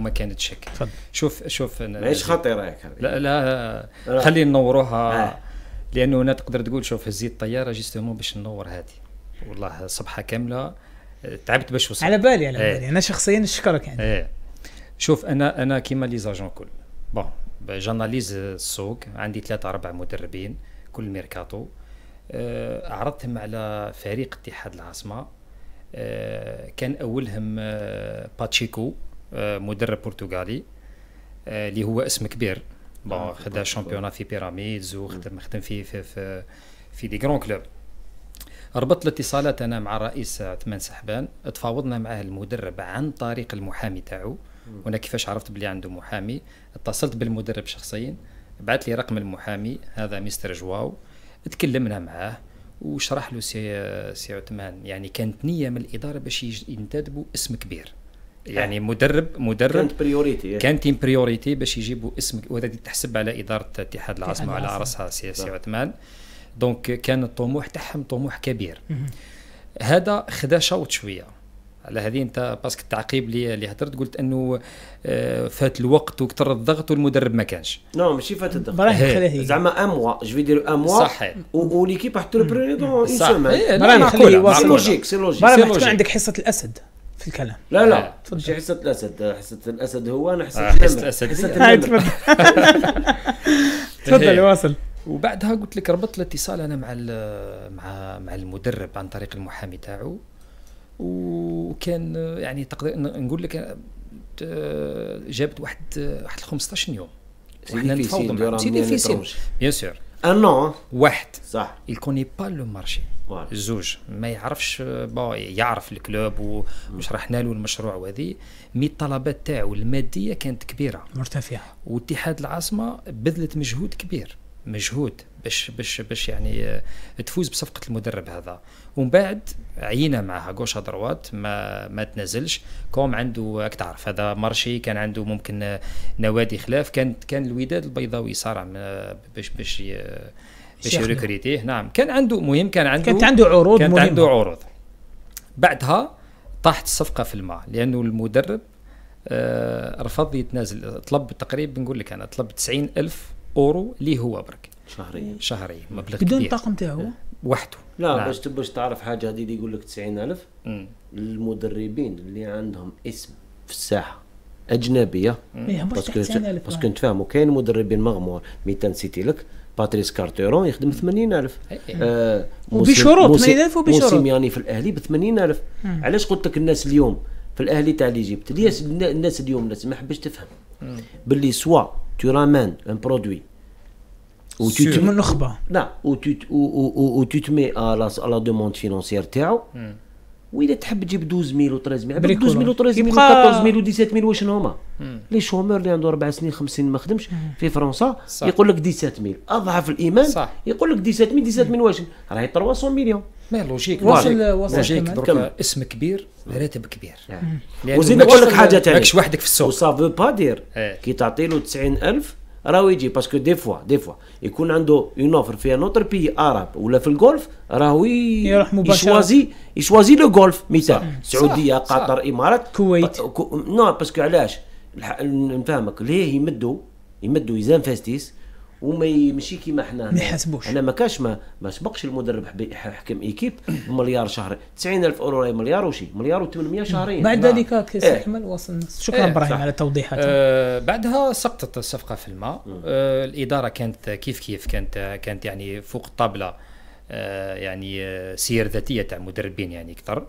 وما كانتش شك شوف شوف ماهيش خطيره رايك لا لا, خلينا نوروها آه. لانه هنا تقدر تقول شوف هزيت الطياره جيستومون باش ننور هذه والله صبحه كامله تعبت باش وصلت على بالي على إيه. بالي انا شخصيا نشكرك يعني إيه. شوف انا انا كيما لي زاجون كل بون جاناليز السوق عندي ثلاثه اربع مدربين كل ميركاتو اه عرضتهم على فريق اتحاد العاصمه اه كان اولهم اه باتشيكو آه، مدرب برتغالي آه، اللي هو اسم كبير بون خدا شامبيونا في بيراميدز وخدم خدم في في في, في دي كرون كلوب ربطت الاتصالات انا مع الرئيس عثمان سحبان تفاوضنا معاه المدرب عن طريق المحامي تاعو وانا كيفاش عرفت بلي عنده محامي اتصلت بالمدرب شخصيا بعث لي رقم المحامي هذا مستر جواو تكلمنا معاه وشرح له سي سي عثمان يعني كانت نيه من الاداره باش ينتدبوا اسم كبير آه. يعني مدرب مدرب كانت بريوريتي كانت بريوريتي باش يجيبوا اسم وهذه تحسب على اداره اتحاد العاصمه وعلى راسها سي نعم. عثمان دونك كان الطموح تاعهم طموح كبير هذا خدا شوط شويه على هذه انت باسكو التعقيب اللي اللي هدرت قلت انه آه، فات الوقت وكثر الضغط والمدرب ما كانش نو ماشي فات الضغط إيه. زعما اموا جو في دير اموا صحيح وليكيب حطوا له دون اون سيمان سي لوجيك سي لوجيك سي لوجيك عندك حصه الاسد في الكلام لا لا مش آه، حصه الاسد حصه الاسد هو انا حصه آه، حصه الاسد حصه آه، تفضل تفضل واصل وبعدها قلت لك ربطت الاتصال انا مع مع مع المدرب عن طريق المحامي تاعو وكان يعني تقدر نقول لك جابت واحد واحد 15 يوم وحنا نتفاوضوا معاه سي ديفيسيل بيان سور ان واحد صح il با لو مارشي الزوج ما يعرفش با يعرف الكلوب وشرحنا له المشروع وهذه مي الطلبات تاعو الماديه كانت كبيره مرتفعه واتحاد العاصمه بذلت مجهود كبير مجهود باش باش باش يعني آه، تفوز بصفقه المدرب هذا ومن بعد عينا معها غوشا دروات ما ما تنزلش كوم عنده راك تعرف هذا مارشي كان عنده ممكن آه، نوادي خلاف كانت كان الوداد البيضاوي صار آه، باش باش بشريك كريتي نعم كان عنده مهم كان عنده كانت عنده عروض كانت مهمة. عنده عروض بعدها طاحت الصفقة في الماء لأنه المدرب آه رفض يتنازل طلب تقريبا نقول لك أنا طلب 90 ألف أورو لي هو برك شهريا شهريا مبلغ بدون الطاقم طاقم تاعو آه، وحده لا نعم. باش باش تعرف حاجه جديده يقول لك 90000 المدربين اللي عندهم اسم في الساحه اجنبيه باسكو باسكو نتفاهموا كاين مدربين مغمور ميتان سيتي لك باتريس كارتيرون يخدم 80000 إيه. آه وبشروط 80000 وبشروط موسيمياني في الاهلي ب 80000 علاش قلت لك الناس اليوم في الاهلي تاع ليجيبت الناس الناس اليوم الناس ما حبش تفهم باللي سوا تو رامان ان برودوي وتو من النخبه لا وتو تمي على لا دوموند فينونسيير تاعو وإلا تحب تجيب 12000 و 13000 بالك 12000 و 13000 و 14000 و 17000 واش هما لي شومور اللي عنده اربع سنين خمس سنين ما خدمش في فرنسا يقول لك 17000 اضعف الايمان صح. يقول لك 17000 17000 واش راهي 300 مليون ما لوجيك واصل لوجيك اسم كبير راتب كبير نعم. وزيد نقول لك حاجه ثانيه ماكش وحدك في السوق وسا فو با دير كي تعطي له 90000 راهو يجي باسكو دي فوا دي فوا يكون عنده اون اوفر في ان اوتر بي اراب ولا في الجولف راهو يروح مباشره يشوازي يشوازي لو جولف مثال سعوديه قطر امارات كويت كو... نو باسكو علاش نفهمك ليه يمدوا يمدوا يزان فاستيس وما يمشي كيما حنا ما يحاسبوش انا ما كاش ما ما سبقش المدرب حكم ايكيب مليار شهري 90000 اورو راهي مليار وشي مليار و800 شهريا بعد ذلك كي إيه. احمد وصل النص شكرا إيه. ابراهيم على توضيحاتك أه بعدها سقطت الصفقه في الماء أه الاداره كانت كيف كيف كانت كانت يعني فوق الطابله أه يعني آه، سير ذاتيه تاع مدربين يعني اكثر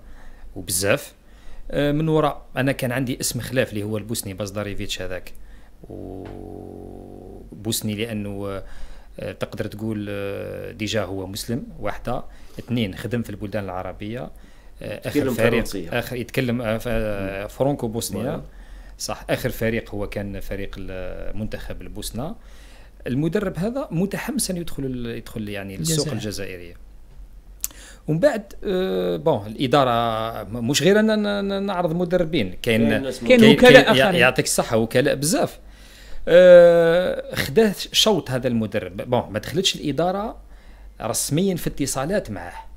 وبزاف أه من وراء انا كان عندي اسم خلاف اللي هو البوسني بازداريفيتش هذاك و بوسني لانه آه، تقدر تقول آه، ديجا هو مسلم واحده اثنين خدم في البلدان العربيه اخر آه، فريق اخر يتكلم فرونكو بوسنيا صح اخر فريق هو كان فريق المنتخب البوسنه المدرب هذا متحمس ان يدخل يدخل يعني السوق الجزائريه ومن بعد آه بون الاداره مش غير ان نعرض مدربين كاين كاين وكلاء يعطيك الصحه وكلاء بزاف آه، خداه شوط هذا المدرب بون ما دخلتش الاداره رسميا في اتصالات معه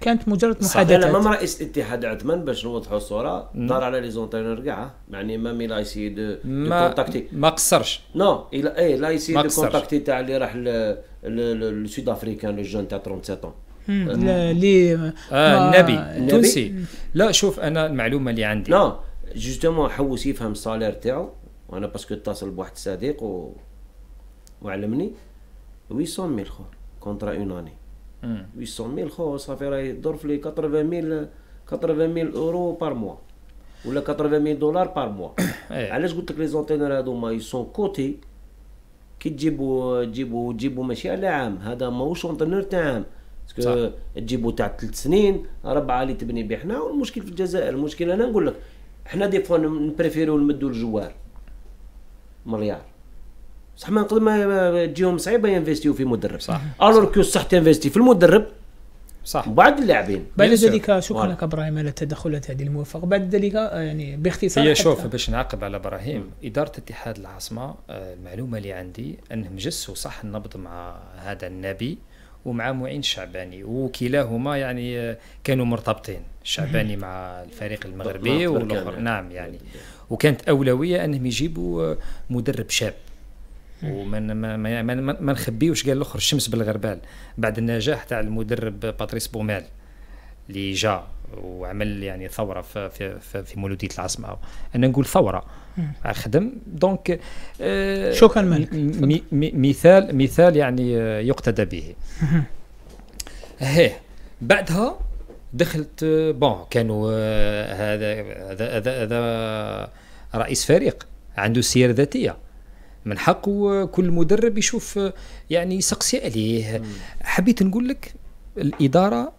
كانت مجرد محادثات انا ما رئيس الاتحاد عثمان باش نوضحوا الصوره دار على لي زونترينور كاع يعني ما مي سي دو ما كونتاكتي ما قصرش نو اي سي دو كونتاكتي تاع اللي راح للسود افريكان لو جون تاع 37 اللي آه النبي التونسي لا شوف انا المعلومه اللي عندي نو جوستومون حوس يفهم الصالير تاعو وانا باسكو اتصل بواحد الصديق و... وعلمني 800 ميل خو كونترا اون اني 800 ميل خو صافي راه يدور في لي 80000 ميل ميل اورو بار موا ولا 80000 ميل دولار بار موا إيه. علاش قلت لك لي هادو هادوما يسون كوتي كي تجيبو تجيبو تجيبو ماشي على عام هذا ماهوش اونتينور تاع عام باسكو تجيبو تاع ثلاث سنين ربعه اللي تبني به حنا والمشكل في الجزائر المشكل انا نقول لك حنا دي فوا نبريفيرو نمدو الجوار مليار صح ما نقدر ما تجيهم صعيبه ينفستيو في مدرب صح الور كو صح تنفستي في المدرب صح بعد اللاعبين بعد ذلك شكرا لك ابراهيم على التدخلات هذه الموفقه بعد ذلك آه، يعني باختصار هي شوف باش نعقب على ابراهيم اداره اتحاد العاصمه آه، المعلومه اللي عندي انهم جسوا صح النبض مع هذا النبي ومع معين الشعباني وكلاهما يعني آه، كانوا مرتبطين الشعباني مع الفريق المغربي والاخر نعم يعني وكانت اولويه انهم يجيبوا آه، مدرب شاب وما ما ما, ما, ما نخبيوش قال الاخر الشمس بالغربال بعد النجاح تاع المدرب باتريس بومال اللي جا وعمل يعني ثوره في في في, في مولوديه العاصمه انا نقول ثوره خدم دونك آه شكرا مالك مي مي مثال مثال يعني آه، يقتدى به هيه بعدها دخلت آه، بون كانوا هذا هذا, هذا رئيس فريق عنده سير ذاتيه من حقه كل مدرب يشوف يعني يسقسي عليه حبيت نقول لك الاداره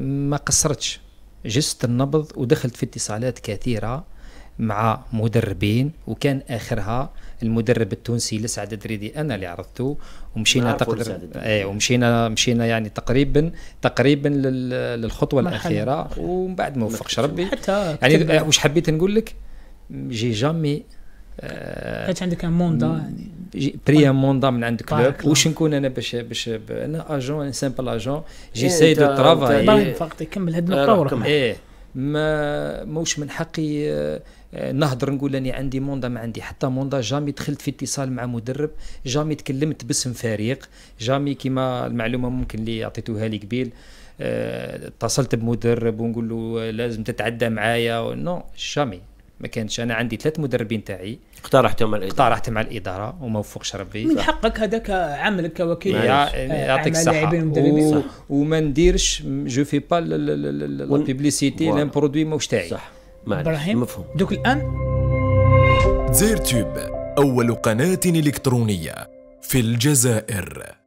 ما قصرتش جست النبض ودخلت في اتصالات كثيره مع مدربين وكان اخرها المدرب التونسي لسعد دريدي انا اللي عرضته ومشينا تقدر اي ومشينا مشينا يعني تقريبا تقريبا للخطوه الاخيره ومن بعد ما وفقش ربي حتى يعني وش حبيت نقول لك جي جامي كانت عندك ان موندا يعني بري ان موندا من عند كلوب واش نكون انا باش باش انا اجون ان سامبل اجون جي ساي دو ترافاي فقط كمل هاد النقطه ايه ما موش من حقي نهضر نقول اني عندي موندا ما عندي حتى موندا جامي دخلت في اتصال مع مدرب جامي تكلمت باسم فريق جامي كما المعلومه ممكن اللي عطيتوها لي قبيل اتصلت بمدرب ونقول له لازم تتعدى معايا نو جامي ما كانش انا عندي ثلاث مدربين تاعي اقترحتهم مع الاداره اقترحت مع الاداره وما وفقش ربي من حقك هذاك عملك كوكيل يعطيك الصحه وما نديرش جو في با لابيبليسيتي لان برودوي ماهوش تاعي صح ابراهيم مفهوم دوك الان زير تيوب اول قناه الكترونيه في الجزائر